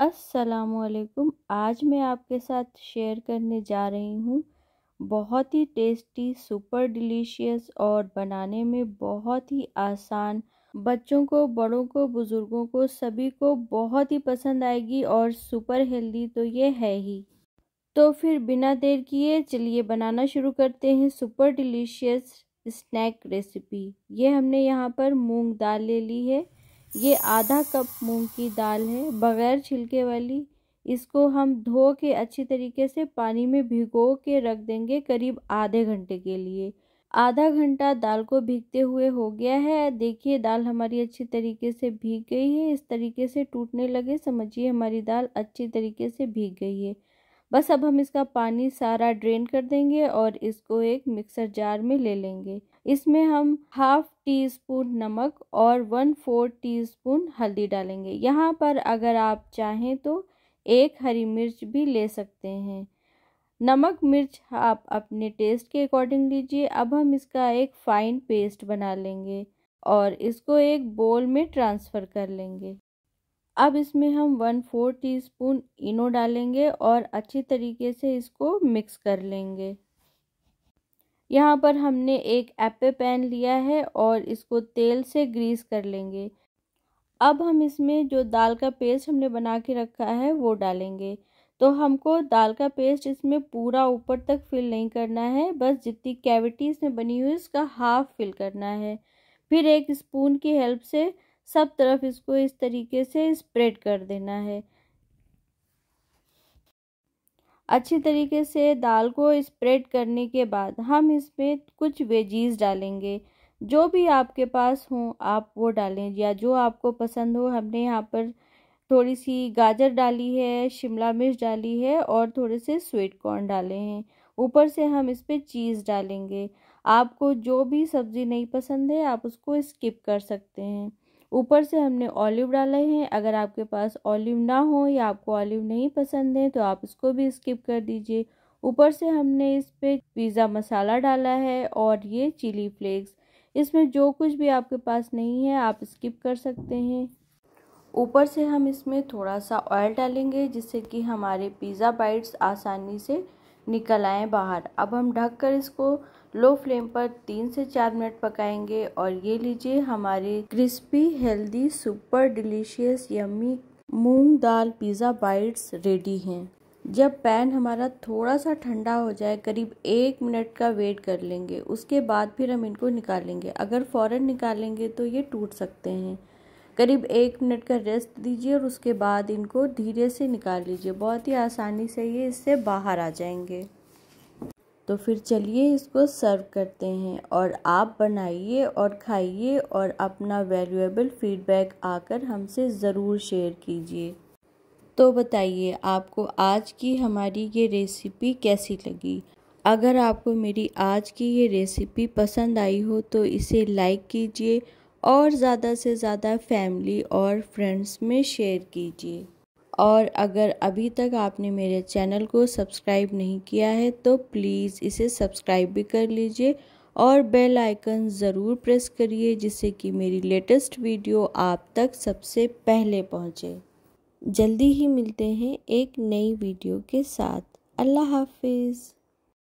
अस्सलाम आज मैं आपके साथ शेयर करने जा रही हूँ बहुत ही टेस्टी सुपर डिलीशियस और बनाने में बहुत ही आसान बच्चों को बड़ों को बुज़ुर्गों को सभी को बहुत ही पसंद आएगी और सुपर हेल्दी तो ये है ही तो फिर बिना देर किए चलिए बनाना शुरू करते हैं सुपर डिलीशियस स्नैक रेसिपी ये हमने यहाँ पर मूंग दाल ले ली है ये आधा कप मूंग की दाल है बग़ैर छिलके वाली इसको हम धो के अच्छी तरीके से पानी में भिगो के रख देंगे करीब आधे घंटे के लिए आधा घंटा दाल को भीगते हुए हो गया है देखिए दाल हमारी अच्छी तरीके से भीग गई है इस तरीके से टूटने लगे समझिए हमारी दाल अच्छी तरीके से भीग गई है बस अब हम इसका पानी सारा ड्रेन कर देंगे और इसको एक मिक्सर जार में ले लेंगे इसमें हम हाफ टी स्पून नमक और वन फोर टी स्पून हल्दी डालेंगे यहाँ पर अगर आप चाहें तो एक हरी मिर्च भी ले सकते हैं नमक मिर्च आप अपने टेस्ट के अकॉर्डिंग लीजिए अब हम इसका एक फ़ाइन पेस्ट बना लेंगे और इसको एक बोल में ट्रांसफ़र कर लेंगे अब इसमें हम one four teaspoon Eno डालेंगे और अच्छी तरीके से इसको मिक्स कर लेंगे यहाँ पर हमने एक एप्पे पैन लिया है और इसको तेल से ग्रीस कर लेंगे अब हम इसमें जो दाल का पेस्ट हमने बना के रखा है वो डालेंगे तो हमको दाल का पेस्ट इसमें पूरा ऊपर तक फिल नहीं करना है बस जितनी कैविटी इसमें बनी हुई इसका हाफ फिल करना है फिर एक स्पून की हेल्प से सब तरफ इसको इस तरीके से स्प्रेड कर देना है अच्छी तरीके से दाल को स्प्रेड करने के बाद हम इसमें कुछ वेजीज डालेंगे जो भी आपके पास हो आप वो डालें या जो आपको पसंद हो हमने यहाँ पर थोड़ी सी गाजर डाली है शिमला मिर्च डाली है और थोड़े से स्वीट कॉर्न डाले हैं ऊपर से हम इस पर चीज़ डालेंगे आपको जो भी सब्ज़ी नहीं पसंद है आप उसको स्किप कर सकते हैं ऊपर से हमने ऑलिव डाले हैं अगर आपके पास ऑलिव ना हो या आपको ऑलिव नहीं पसंद है तो आप इसको भी स्किप कर दीजिए ऊपर से हमने इस पे पिज़्ज़ा मसाला डाला है और ये चिली फ्लेक्स इसमें जो कुछ भी आपके पास नहीं है आप स्किप कर सकते हैं ऊपर से हम इसमें थोड़ा सा ऑयल डालेंगे जिससे कि हमारे पिज़्ज़ा बाइट्स आसानी से निकल आएँ बाहर अब हम ढक कर इसको लो फ्लेम पर तीन से चार मिनट पकाएंगे और ये लीजिए हमारे crispy healthy super delicious yummy moong dal pizza bites ready हैं जब पैन हमारा थोड़ा सा ठंडा हो जाए करीब एक मिनट का वेट कर लेंगे उसके बाद फिर हम इनको निकालेंगे अगर फ़ौरन निकालेंगे तो ये टूट सकते हैं करीब एक मिनट का रेस्ट दीजिए और उसके बाद इनको धीरे से निकाल लीजिए बहुत ही आसानी से ये इससे बाहर आ जाएंगे तो फिर चलिए इसको सर्व करते हैं और आप बनाइए और खाइए और अपना वैल्यूएबल फीडबैक आकर हमसे ज़रूर शेयर कीजिए तो बताइए आपको आज की हमारी ये रेसिपी कैसी लगी अगर आपको मेरी आज की ये रेसिपी पसंद आई हो तो इसे लाइक कीजिए और ज़्यादा से ज़्यादा फैमिली और फ्रेंड्स में शेयर कीजिए और अगर अभी तक आपने मेरे चैनल को सब्सक्राइब नहीं किया है तो प्लीज़ इसे सब्सक्राइब भी कर लीजिए और बेल आइकन ज़रूर प्रेस करिए जिससे कि मेरी लेटेस्ट वीडियो आप तक सबसे पहले पहुँचे जल्दी ही मिलते हैं एक नई वीडियो के साथ अल्लाह हाफिज़